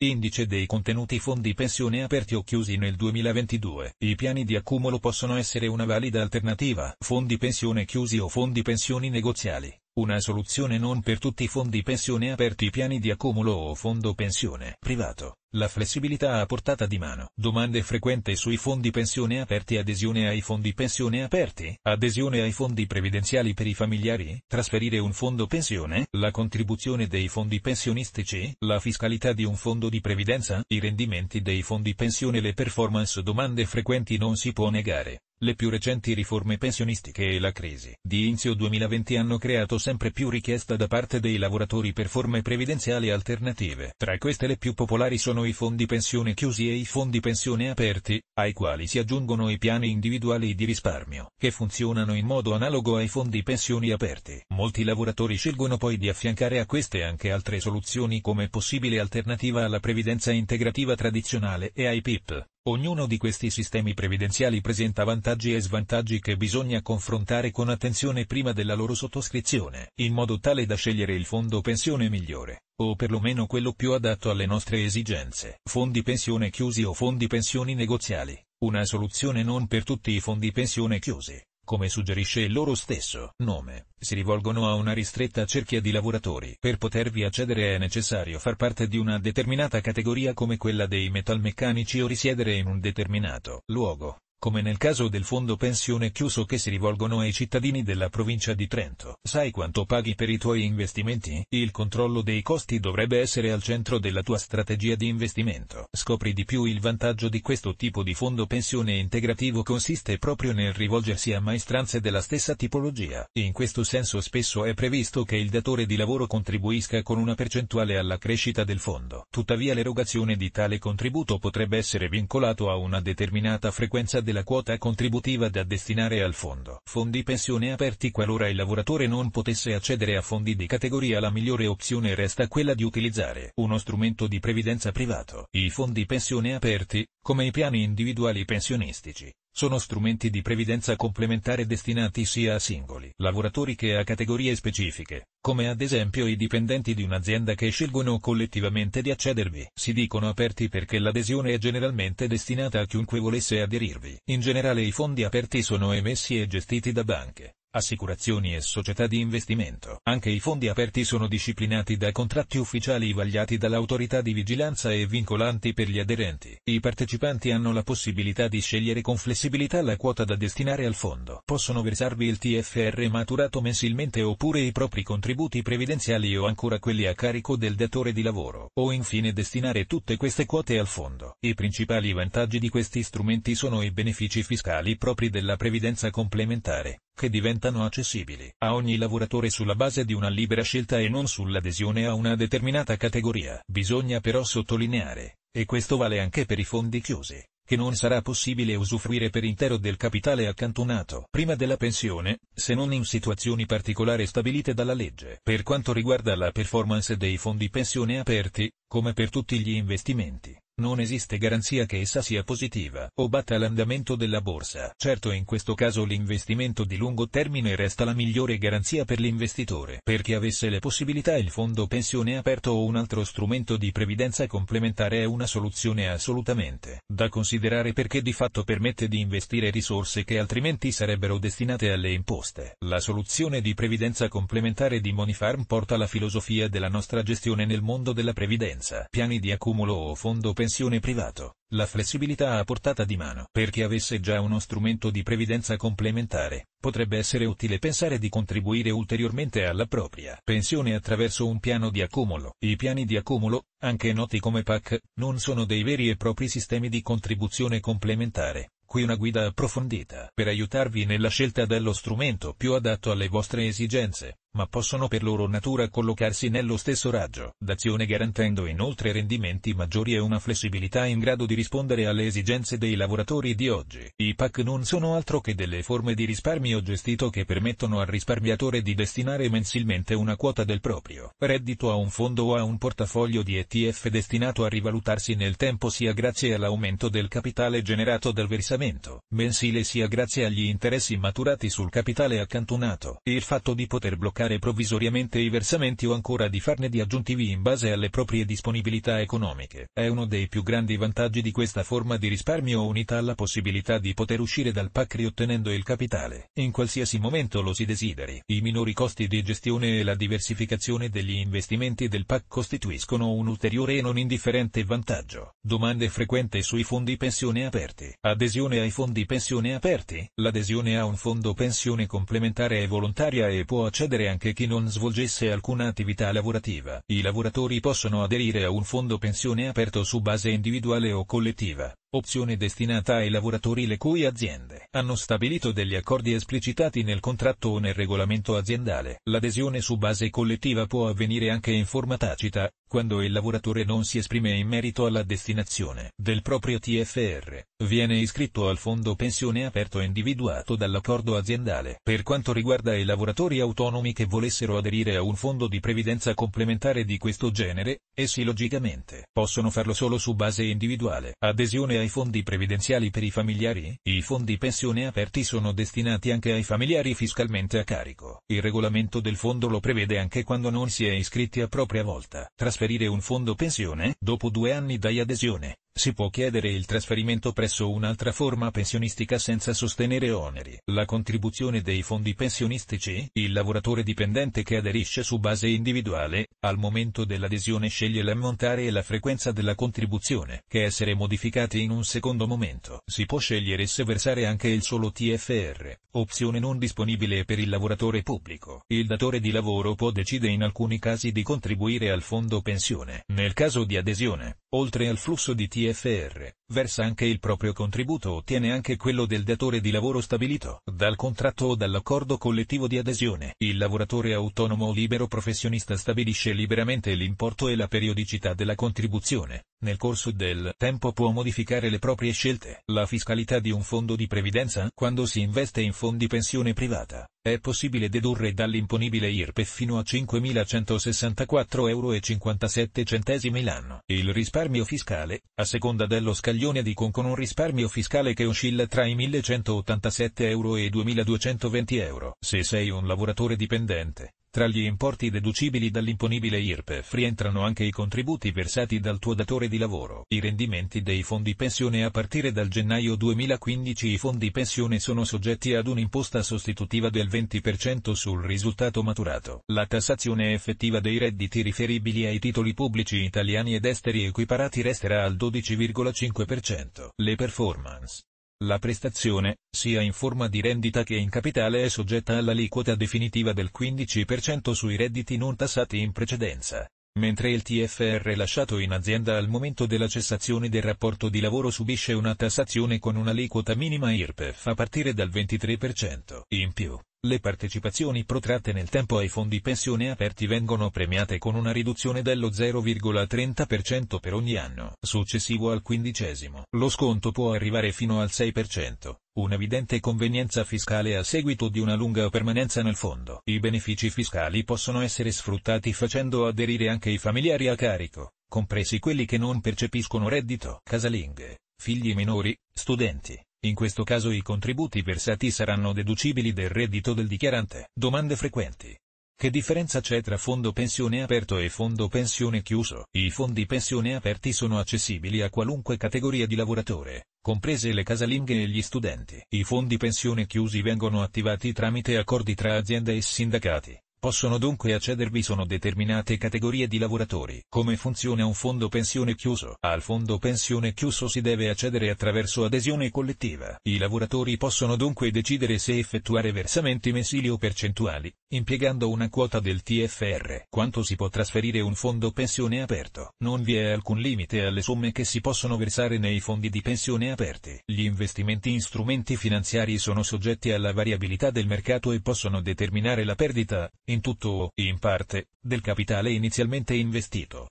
Indice dei contenuti fondi pensione aperti o chiusi nel 2022. I piani di accumulo possono essere una valida alternativa. Fondi pensione chiusi o fondi pensioni negoziali. Una soluzione non per tutti i fondi pensione aperti piani di accumulo o fondo pensione privato, la flessibilità a portata di mano. Domande frequente sui fondi pensione aperti Adesione ai fondi pensione aperti Adesione ai fondi previdenziali per i familiari Trasferire un fondo pensione La contribuzione dei fondi pensionistici La fiscalità di un fondo di previdenza I rendimenti dei fondi pensione Le performance domande frequenti non si può negare le più recenti riforme pensionistiche e la crisi di inizio 2020 hanno creato sempre più richiesta da parte dei lavoratori per forme previdenziali alternative. Tra queste le più popolari sono i fondi pensione chiusi e i fondi pensione aperti, ai quali si aggiungono i piani individuali di risparmio, che funzionano in modo analogo ai fondi pensioni aperti. Molti lavoratori scelgono poi di affiancare a queste anche altre soluzioni come possibile alternativa alla previdenza integrativa tradizionale e ai PIP. Ognuno di questi sistemi previdenziali presenta vantaggi e svantaggi che bisogna confrontare con attenzione prima della loro sottoscrizione, in modo tale da scegliere il fondo pensione migliore, o perlomeno quello più adatto alle nostre esigenze. Fondi pensione chiusi o fondi pensioni negoziali, una soluzione non per tutti i fondi pensione chiusi come suggerisce il loro stesso nome, si rivolgono a una ristretta cerchia di lavoratori. Per potervi accedere è necessario far parte di una determinata categoria come quella dei metalmeccanici o risiedere in un determinato luogo come nel caso del fondo pensione chiuso che si rivolgono ai cittadini della provincia di Trento. Sai quanto paghi per i tuoi investimenti? Il controllo dei costi dovrebbe essere al centro della tua strategia di investimento. Scopri di più il vantaggio di questo tipo di fondo pensione integrativo consiste proprio nel rivolgersi a maestranze della stessa tipologia. In questo senso spesso è previsto che il datore di lavoro contribuisca con una percentuale alla crescita del fondo. Tuttavia l'erogazione di tale contributo potrebbe essere vincolato a una determinata frequenza della quota contributiva da destinare al fondo. Fondi pensione aperti qualora il lavoratore non potesse accedere a fondi di categoria la migliore opzione resta quella di utilizzare uno strumento di previdenza privato. I fondi pensione aperti, come i piani individuali pensionistici, sono strumenti di previdenza complementare destinati sia a singoli lavoratori che a categorie specifiche, come ad esempio i dipendenti di un'azienda che scelgono collettivamente di accedervi. Si dicono aperti perché l'adesione è generalmente destinata a chiunque volesse aderirvi. In generale i fondi aperti sono emessi e gestiti da banche, assicurazioni e società di investimento. Anche i fondi aperti sono disciplinati da contratti ufficiali vagliati dall'autorità di vigilanza e vincolanti per gli aderenti. I partecipanti hanno la possibilità di scegliere con flessibilità la quota da destinare al fondo. Possono versarvi il TFR maturato mensilmente oppure i propri contributi previdenziali o ancora quelli a carico del datore di lavoro, o infine destinare tutte queste quote al fondo. I principali vantaggi di questi strumenti sono i benefici fiscali propri della previdenza complementare che diventano accessibili a ogni lavoratore sulla base di una libera scelta e non sull'adesione a una determinata categoria. Bisogna però sottolineare, e questo vale anche per i fondi chiusi, che non sarà possibile usufruire per intero del capitale accantonato prima della pensione, se non in situazioni particolari stabilite dalla legge. Per quanto riguarda la performance dei fondi pensione aperti, come per tutti gli investimenti, non esiste garanzia che essa sia positiva o batta l'andamento della borsa. Certo in questo caso l'investimento di lungo termine resta la migliore garanzia per l'investitore. Per chi avesse le possibilità il fondo pensione aperto o un altro strumento di previdenza complementare è una soluzione assolutamente da considerare perché di fatto permette di investire risorse che altrimenti sarebbero destinate alle imposte. La soluzione di previdenza complementare di Monifarm porta alla filosofia della nostra gestione nel mondo della previdenza. Piani di accumulo o fondo pensione pensione privato, la flessibilità a portata di mano. Per chi avesse già uno strumento di previdenza complementare, potrebbe essere utile pensare di contribuire ulteriormente alla propria pensione attraverso un piano di accumulo. I piani di accumulo, anche noti come PAC, non sono dei veri e propri sistemi di contribuzione complementare. Qui una guida approfondita per aiutarvi nella scelta dello strumento più adatto alle vostre esigenze ma possono per loro natura collocarsi nello stesso raggio d'azione garantendo inoltre rendimenti maggiori e una flessibilità in grado di rispondere alle esigenze dei lavoratori di oggi. I PAC non sono altro che delle forme di risparmio gestito che permettono al risparmiatore di destinare mensilmente una quota del proprio reddito a un fondo o a un portafoglio di ETF destinato a rivalutarsi nel tempo sia grazie all'aumento del capitale generato dal versamento mensile sia grazie agli interessi maturati sul capitale accantonato. Il fatto di poter bloccare bloccare provvisoriamente i versamenti o ancora di farne di aggiuntivi in base alle proprie disponibilità economiche. È uno dei più grandi vantaggi di questa forma di risparmio unità alla possibilità di poter uscire dal PAC riottenendo il capitale, in qualsiasi momento lo si desideri. I minori costi di gestione e la diversificazione degli investimenti del PAC costituiscono un ulteriore e non indifferente vantaggio. Domande frequente sui fondi pensione aperti. Adesione ai fondi pensione aperti. L'adesione a un fondo pensione complementare è volontaria e può accedere anche chi non svolgesse alcuna attività lavorativa. I lavoratori possono aderire a un fondo pensione aperto su base individuale o collettiva, opzione destinata ai lavoratori le cui aziende hanno stabilito degli accordi esplicitati nel contratto o nel regolamento aziendale. L'adesione su base collettiva può avvenire anche in forma tacita, quando il lavoratore non si esprime in merito alla destinazione del proprio TFR, viene iscritto al fondo pensione aperto individuato dall'accordo aziendale. Per quanto riguarda i lavoratori autonomi che volessero aderire a un fondo di previdenza complementare di questo genere, essi logicamente possono farlo solo su base individuale. Adesione ai fondi previdenziali per i familiari? I fondi pensione aperti sono destinati anche ai familiari fiscalmente a carico. Il regolamento del fondo lo prevede anche quando non si è iscritti a propria volta. Trasferire un fondo pensione, dopo due anni dai adesione, si può chiedere il trasferimento presso un'altra forma pensionistica senza sostenere oneri. La contribuzione dei fondi pensionistici? Il lavoratore dipendente che aderisce su base individuale, al momento dell'adesione sceglie l'ammontare e la frequenza della contribuzione, che essere modificati in un secondo momento. Si può scegliere se versare anche il solo TFR, opzione non disponibile per il lavoratore pubblico. Il datore di lavoro può decidere in alcuni casi di contribuire al fondo pensione. Nel caso di adesione, Oltre al flusso di TFR, versa anche il proprio contributo o tiene anche quello del datore di lavoro stabilito dal contratto o dall'accordo collettivo di adesione. Il lavoratore autonomo o libero professionista stabilisce liberamente l'importo e la periodicità della contribuzione. Nel corso del tempo può modificare le proprie scelte. La fiscalità di un fondo di previdenza quando si investe in fondi pensione privata è possibile dedurre dall'imponibile IRPE fino a 5.164,57 euro l'anno. Il risparmio fiscale, a seconda dello scaglione di con con un risparmio fiscale che oscilla tra i 1.187 euro e i 2.220 euro. Se sei un lavoratore dipendente, tra gli importi deducibili dall'imponibile IRPEF rientrano anche i contributi versati dal tuo datore di lavoro. I rendimenti dei fondi pensione a partire dal gennaio 2015 i fondi pensione sono soggetti ad un'imposta sostitutiva del 20% sul risultato maturato. La tassazione effettiva dei redditi riferibili ai titoli pubblici italiani ed esteri equiparati resterà al 12,5%. Le performance la prestazione, sia in forma di rendita che in capitale è soggetta all'aliquota definitiva del 15% sui redditi non tassati in precedenza, mentre il TFR lasciato in azienda al momento della cessazione del rapporto di lavoro subisce una tassazione con un'aliquota minima IRPEF a partire dal 23%. In più, le partecipazioni protratte nel tempo ai fondi pensione aperti vengono premiate con una riduzione dello 0,30% per ogni anno successivo al quindicesimo. Lo sconto può arrivare fino al 6%, un'evidente convenienza fiscale a seguito di una lunga permanenza nel fondo. I benefici fiscali possono essere sfruttati facendo aderire anche i familiari a carico, compresi quelli che non percepiscono reddito. Casalinghe, figli minori, studenti in questo caso i contributi versati saranno deducibili del reddito del dichiarante. Domande frequenti. Che differenza c'è tra fondo pensione aperto e fondo pensione chiuso? I fondi pensione aperti sono accessibili a qualunque categoria di lavoratore, comprese le casalinghe e gli studenti. I fondi pensione chiusi vengono attivati tramite accordi tra aziende e sindacati. Possono dunque accedervi sono determinate categorie di lavoratori. Come funziona un fondo pensione chiuso? Al fondo pensione chiuso si deve accedere attraverso adesione collettiva. I lavoratori possono dunque decidere se effettuare versamenti mensili o percentuali, impiegando una quota del TFR. Quanto si può trasferire un fondo pensione aperto? Non vi è alcun limite alle somme che si possono versare nei fondi di pensione aperti. Gli investimenti in strumenti finanziari sono soggetti alla variabilità del mercato e possono determinare la perdita in tutto o in parte, del capitale inizialmente investito.